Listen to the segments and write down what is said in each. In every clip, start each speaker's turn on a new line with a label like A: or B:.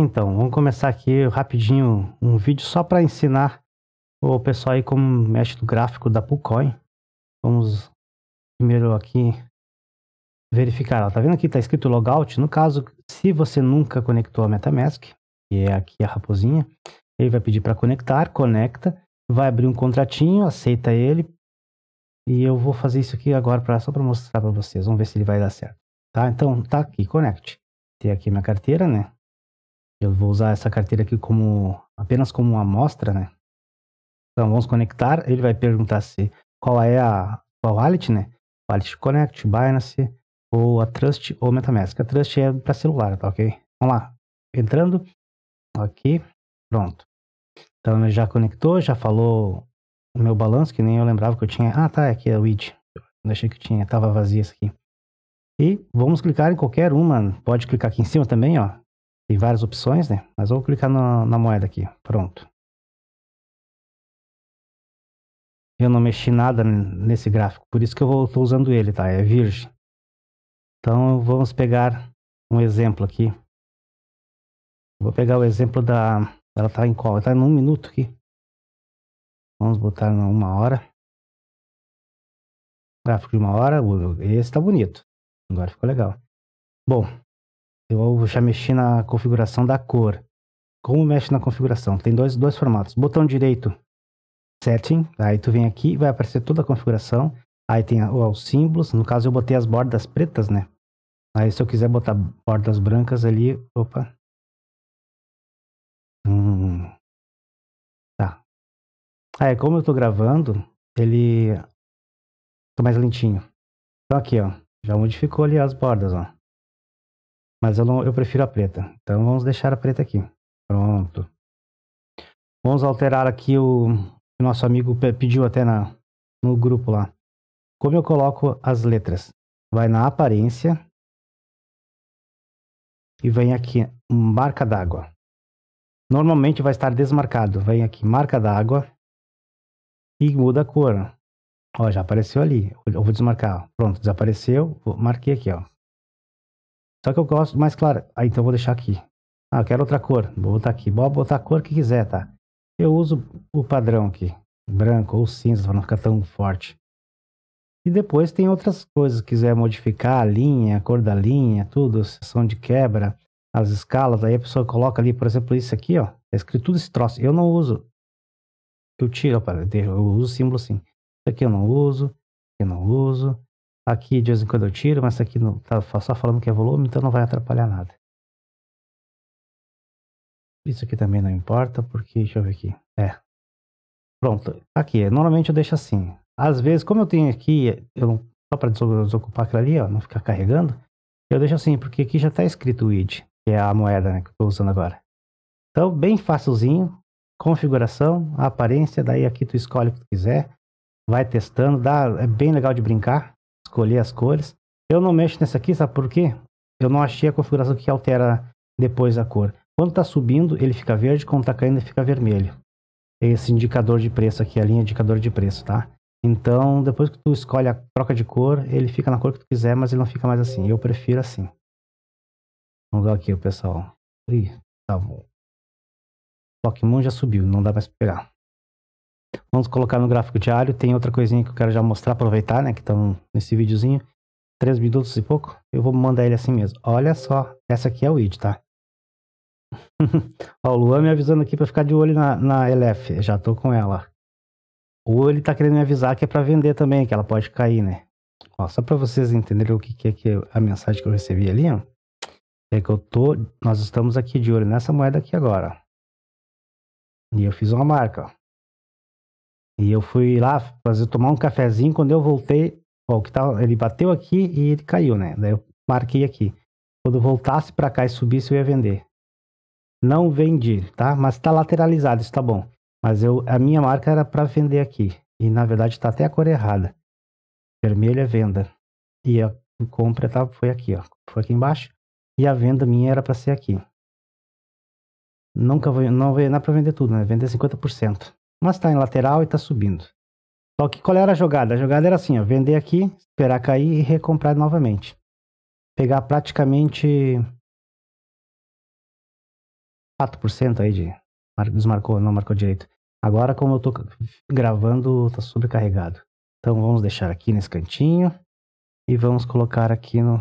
A: Então, vamos começar aqui rapidinho um vídeo só para ensinar o pessoal aí como mexe no gráfico da Pucoin.
B: Vamos primeiro aqui verificar. Ó, tá vendo aqui tá escrito logout? No caso, se você nunca conectou a MetaMask,
A: que é aqui a raposinha,
B: ele vai pedir para conectar, conecta, vai abrir um contratinho, aceita ele. E eu vou fazer isso aqui agora pra, só para mostrar para vocês. Vamos ver se ele vai dar certo. Tá? Então, tá aqui, Conecte. Tem aqui minha carteira, né? Eu vou usar essa carteira aqui como apenas como uma amostra, né? Então vamos conectar. Ele vai perguntar se qual é a qual wallet, né? Wallet Connect, Binance ou a Trust ou MetaMask. A Trust é para celular, tá ok? Vamos lá. Entrando aqui, pronto. Então ele já conectou, já falou o meu balanço, que nem eu lembrava que eu tinha. Ah, tá, aqui é o id. Eu achei que tinha, tava vazia isso aqui. E vamos clicar em
A: qualquer uma. Pode clicar aqui em cima também, ó. Tem várias opções, né? Mas vou clicar na, na moeda aqui. Pronto. Eu não mexi nada nesse gráfico, por isso que eu estou usando ele, tá? É virgem. Então vamos pegar um exemplo aqui. Vou pegar o exemplo da... Ela tá em qual? Está tá em um minuto aqui. Vamos botar em uma hora. Gráfico de uma hora. Esse está bonito. Agora ficou legal.
B: Bom, eu já mexi na configuração da cor. Como mexe na configuração? Tem dois, dois formatos. Botão direito, setting. Aí tu vem aqui, vai aparecer toda a configuração. Aí tem ó, os símbolos. No caso eu botei as bordas pretas, né? Aí se eu
A: quiser botar bordas brancas ali, opa. Hum. Tá. Aí como eu tô gravando, ele tô tá mais lentinho. Então aqui, ó, já modificou ali as bordas, ó. Mas eu, não, eu prefiro a preta. Então vamos deixar a preta aqui. Pronto.
B: Vamos alterar aqui o que nosso amigo pediu até na, no
A: grupo lá. Como eu coloco as letras? Vai na aparência e vem aqui marca d'água. Normalmente vai estar desmarcado. Vem aqui marca d'água e muda a cor.
B: Ó, já apareceu ali. Eu vou desmarcar. Pronto, desapareceu. Marquei aqui, ó. Só que eu gosto mais claro. Ah, então vou deixar aqui. Ah, eu quero outra cor. Vou botar aqui. Vou botar a cor que quiser, tá? Eu uso o padrão aqui. Branco ou cinza, para não ficar tão forte. E depois tem outras coisas. Se quiser modificar a linha, a cor da linha, tudo. Seção de quebra, as escalas. Aí a pessoa coloca ali, por exemplo, isso aqui, ó. É escrito tudo esse troço. Eu não uso. Eu tiro, ó. eu uso símbolo sim. Isso aqui eu não
A: uso. aqui eu não uso. Aqui de vez em quando eu tiro, mas aqui não, tá só falando que é volume, então não vai atrapalhar nada. Isso aqui também não importa, porque deixa eu ver aqui. É. Pronto, aqui. É, normalmente eu deixo assim. Às
B: vezes, como eu tenho aqui, eu, só para desocupar aquilo ali, ó, não ficar carregando, eu deixo assim, porque aqui já está escrito o ID, que é a moeda né, que eu estou usando agora. Então, bem facilzinho, configuração, aparência, daí aqui tu escolhe o que tu quiser, vai testando, dá, é bem legal de brincar escolher as cores. Eu não mexo nessa aqui, sabe por quê? Eu não achei a configuração que altera depois a cor. Quando está subindo, ele fica verde, quando está caindo, ele fica vermelho. Esse indicador de preço aqui, a linha indicador de preço, tá? Então, depois que tu escolhe a troca de cor, ele fica na cor que tu quiser, mas ele não fica mais assim. Eu prefiro assim.
A: Vamos ver aqui, pessoal. Ih, tá bom. Pokémon já subiu, não dá mais pra pegar. Vamos colocar no gráfico diário. Tem outra coisinha que eu quero
B: já mostrar, aproveitar, né? Que estão nesse videozinho. Três minutos e pouco. Eu vou mandar ele assim mesmo. Olha só, essa aqui é o ID, tá? Ó, o Luan me avisando aqui pra ficar de olho na, na LF. Já tô com ela. Ou ele tá querendo me avisar que é pra vender também, que ela pode cair, né? Ó, só pra vocês entenderem o que, que é que a mensagem que eu recebi ali, ó. É que eu tô. Nós estamos aqui de olho nessa moeda aqui agora. E eu fiz uma marca, ó. E eu fui lá fazer tomar um cafezinho. Quando eu voltei, ó, que tal, tá, ele bateu aqui e ele caiu, né? Daí eu marquei aqui. Quando voltasse para cá e subisse, eu ia vender. Não vendi, tá? Mas está lateralizado, isso tá bom. Mas eu, a minha marca era para vender aqui. E na verdade está até a cor errada. Vermelho é venda. E a compra tá, foi aqui, ó. Foi aqui embaixo. E a venda minha era para ser aqui. Nunca vou, não, não é para vender tudo, né? Vender 50% mas está em lateral e está subindo. Só que qual era a jogada? A jogada era assim, ó, vender aqui, esperar cair e recomprar novamente. Pegar praticamente 4% aí de... Desmarcou, não marcou direito. Agora, como eu estou gravando, está sobrecarregado. Então, vamos deixar aqui nesse cantinho e vamos colocar aqui no,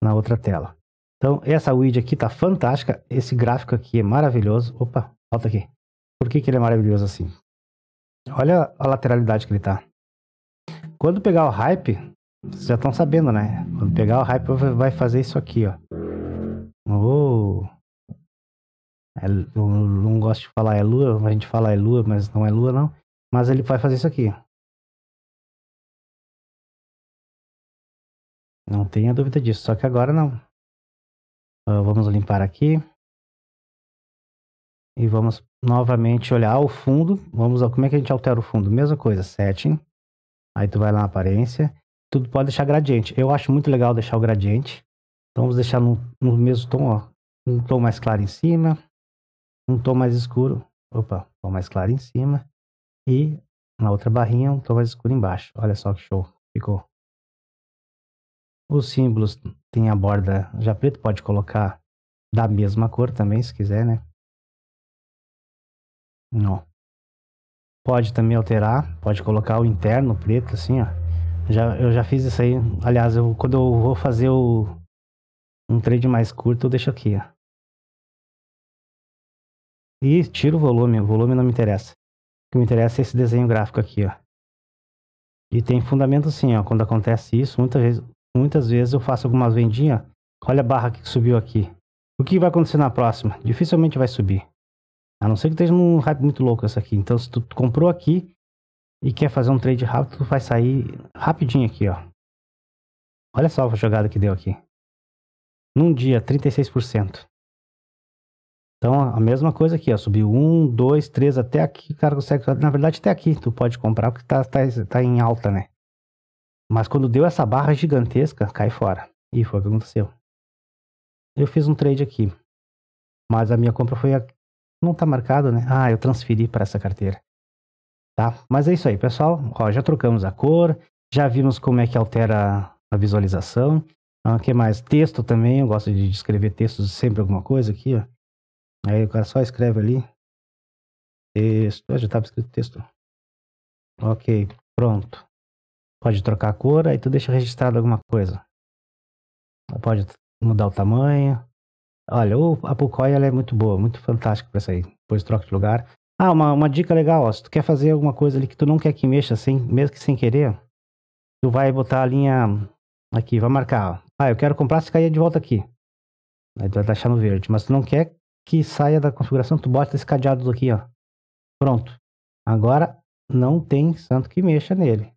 B: na outra tela. Então, essa widget aqui está fantástica. Esse gráfico aqui é maravilhoso. Opa, falta aqui. Por que, que ele é maravilhoso assim? Olha a lateralidade que ele tá. Quando pegar o hype, vocês já estão sabendo, né? Quando pegar o hype, vai fazer isso aqui, ó. Oh. É, eu
A: não gosto de falar é lua, a gente fala é lua, mas não é lua, não. Mas ele vai fazer isso aqui. Não tenha dúvida disso, só que agora não. Uh, vamos limpar aqui.
B: E vamos novamente olhar o fundo. Vamos lá, como é que a gente altera o fundo? Mesma coisa, setting. Aí tu vai lá na aparência. Tudo pode deixar gradiente. Eu acho muito legal deixar o gradiente. Então vamos deixar no, no mesmo tom, ó. Um tom mais claro em cima. Um tom mais escuro. Opa, um tom mais claro em cima. E na outra barrinha, um tom mais escuro embaixo. Olha só que show. Ficou. Os símbolos
A: tem a borda já preto, pode colocar da mesma cor também, se quiser, né? Não. Pode também alterar, pode colocar o
B: interno preto assim, ó. Já, eu já fiz isso aí. Aliás, eu, quando eu vou fazer o,
A: um trade mais curto, eu deixo aqui, ó. E tiro o volume, o volume não me interessa. O que me interessa é esse desenho gráfico aqui, ó.
B: E tem fundamento assim, ó. Quando acontece isso, muitas vezes, muitas vezes eu faço algumas vendinhas. Olha a barra que subiu aqui. O que vai acontecer na próxima? Dificilmente vai subir. A não ser que esteja num hype muito louco essa aqui. Então, se tu comprou aqui e quer fazer um trade
A: rápido, tu vai sair rapidinho aqui, ó. Olha só a jogada que deu aqui. Num dia, 36%. Então, a mesma coisa
B: aqui, ó. Subiu 1, 2, 3, até aqui. O cara consegue... Na verdade, até aqui tu pode comprar, porque tá, tá, tá em alta, né? Mas quando deu essa barra gigantesca, cai fora. E foi o que aconteceu. Eu fiz um trade aqui. Mas a minha compra foi não tá marcado, né? Ah, eu transferi para essa carteira. Tá? Mas é isso aí, pessoal. Ó, já trocamos a cor, já vimos como é que altera a visualização. O ah, que mais? Texto também, eu gosto de escrever textos sempre alguma coisa aqui, ó. Aí o cara só escreve
A: ali. Texto, ah, já estava escrito texto. Ok, pronto. Pode trocar a cor, aí tu deixa registrado alguma coisa.
B: Pode mudar o tamanho, Olha, o, a Pucói ela é muito boa, muito fantástica para sair. Depois troca de lugar. Ah, uma, uma dica legal, ó. Se tu quer fazer alguma coisa ali que tu não quer que mexa, sem, mesmo que sem querer, tu vai botar a linha aqui, vai marcar. Ó. Ah, eu quero comprar se cair de volta aqui. Aí tu vai deixar no verde. Mas tu não quer que saia da configuração, tu bota esse cadeado aqui, ó. Pronto. Agora não tem santo que mexa nele.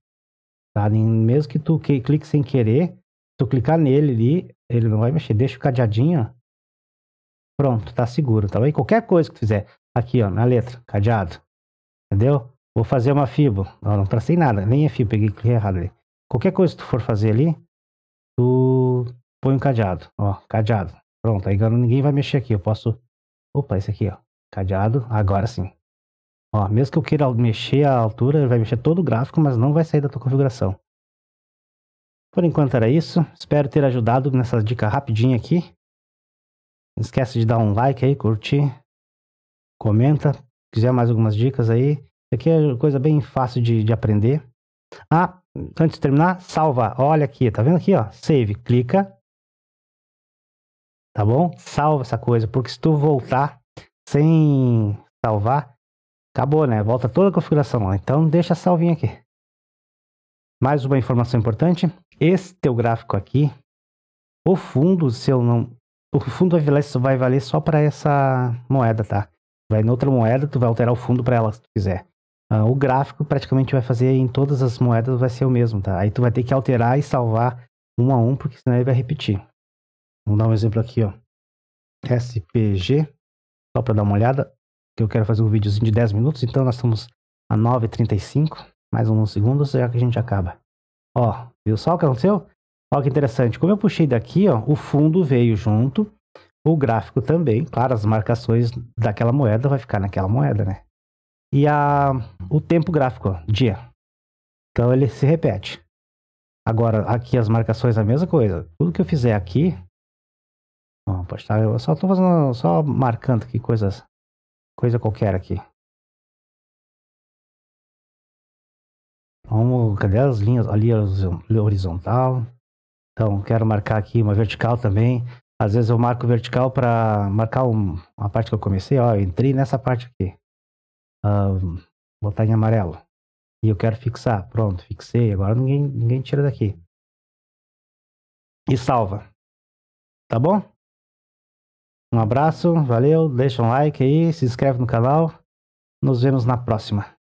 B: Tá? Mesmo que tu que, clique sem querer, tu clicar nele ali, ele não vai mexer. Deixa o cadeadinho, ó. Pronto, tá seguro, tá bem? Qualquer coisa que tu fizer, aqui ó, na letra, cadeado, entendeu? Vou fazer uma FIBO, não, não tracei nada, nem é FIBO, peguei clique errado ali. Qualquer coisa que tu for fazer ali, tu põe um cadeado, ó, cadeado. Pronto, aí ninguém vai mexer aqui, eu posso... Opa, esse aqui ó, cadeado, agora sim. Ó, mesmo que eu queira mexer a altura, ele vai mexer todo o gráfico, mas não vai sair da tua configuração. Por enquanto era isso. Espero ter ajudado nessa dica rapidinha aqui. Não esquece de dar um like aí, curtir, comenta. Se quiser mais algumas dicas aí. Isso aqui é coisa bem fácil de, de aprender. Ah, antes de terminar, salva. Olha aqui, tá vendo aqui, ó? Save. Clica. Tá bom? Salva essa coisa, porque se tu voltar sem salvar, acabou, né? Volta toda a configuração. lá. Então, deixa salvinha aqui. Mais uma informação importante. Esse teu gráfico aqui, o fundo, se eu não o fundo vai valer, só para essa moeda, tá? Vai em outra moeda, tu vai alterar o fundo para ela se tu quiser. Uh, o gráfico praticamente vai fazer em todas as moedas, vai ser o mesmo, tá? Aí tu vai ter que alterar e salvar um a um, porque senão ele vai repetir. Vamos dar um exemplo aqui, ó. SPG, só para dar uma olhada, que eu quero fazer um videozinho de 10 minutos, então nós estamos a 9h35, mais uns segundos, já que a gente acaba. Ó, viu só o que aconteceu? Olha que interessante, como eu puxei daqui, ó, o fundo veio junto, o gráfico também, claro, as marcações daquela moeda vai ficar naquela moeda, né? E a, o tempo gráfico, ó, dia. Então ele se repete. Agora, aqui as marcações a mesma coisa. Tudo que eu fizer aqui,
A: ó, pode estar, tá, eu só estou fazendo, só marcando aqui coisas, coisa qualquer aqui. Vamos, cadê as linhas ali horizontal? Então, quero marcar aqui uma vertical
B: também. Às vezes eu marco vertical para marcar um, uma parte que eu comecei. Ó, eu entrei
A: nessa parte aqui. Uh, botar em amarelo. E eu quero fixar. Pronto, fixei. Agora ninguém, ninguém tira daqui. E salva. Tá bom? Um abraço, valeu, deixa um like aí, se inscreve no canal. Nos vemos na próxima.